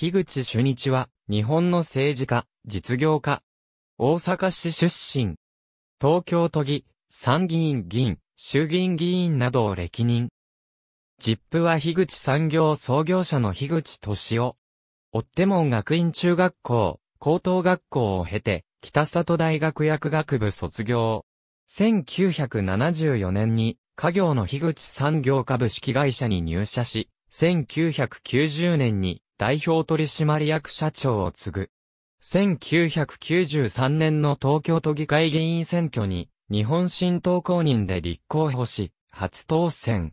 樋口主日は、日本の政治家、実業家。大阪市出身。東京都議、参議院議員、衆議院議員などを歴任。ジップは樋口産業創業者の樋口敏夫。追っても学院中学校、高等学校を経て、北里大学薬学部卒業。1974年に、家業の樋口産業株式会社に入社し、1990年に代表取締役社長を継ぐ。1993年の東京都議会議員選挙に、日本新党公認で立候補し、初当選。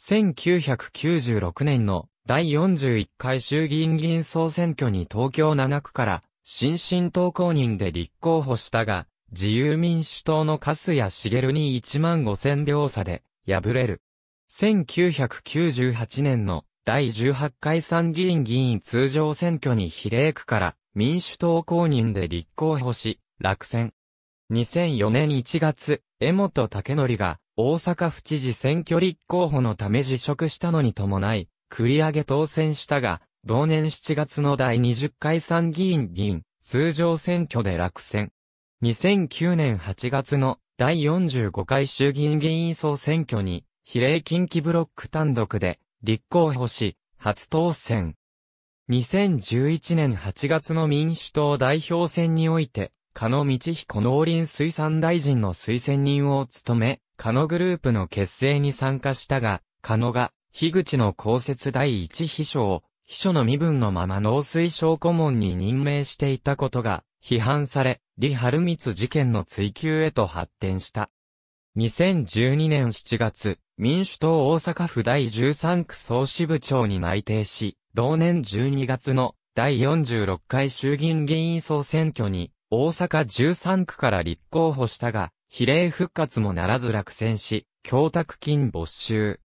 1996年の第41回衆議院議員総選挙に東京7区から新進党公認で立候補したが、自由民主党のシ谷茂に1万5千票差で敗れる。1998年の第18回参議院議員通常選挙に比例区から民主党公認で立候補し、落選。2004年1月、江本武則が大阪府知事選挙立候補のため辞職したのに伴い、繰り上げ当選したが、同年7月の第20回参議院議員通常選挙で落選。2009年8月の第45回衆議院議員総選挙に比例近畿ブロック単独で立候補し、初当選。2011年8月の民主党代表選において、加野道彦農林水産大臣の推薦人を務め、加野グループの結成に参加したが、加野が、樋口の公設第一秘書を、秘書の身分のまま農水省顧問に任命していたことが、批判され、李春光事件の追及へと発展した。2012年7月、民主党大阪府第13区総支部長に内定し、同年12月の第46回衆議院議員総選挙に、大阪13区から立候補したが、比例復活もならず落選し、供託金没収。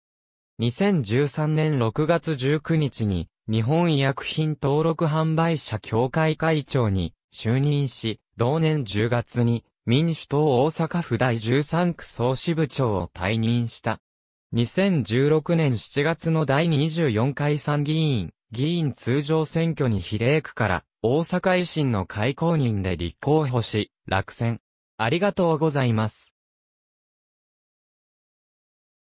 2013年6月19日に、日本医薬品登録販売者協会会長に就任し、同年10月に民主党大阪府第13区総支部長を退任した。2016年7月の第24回参議院、議員通常選挙に比例区から、大阪維新の会公認で立候補し、落選。ありがとうございます。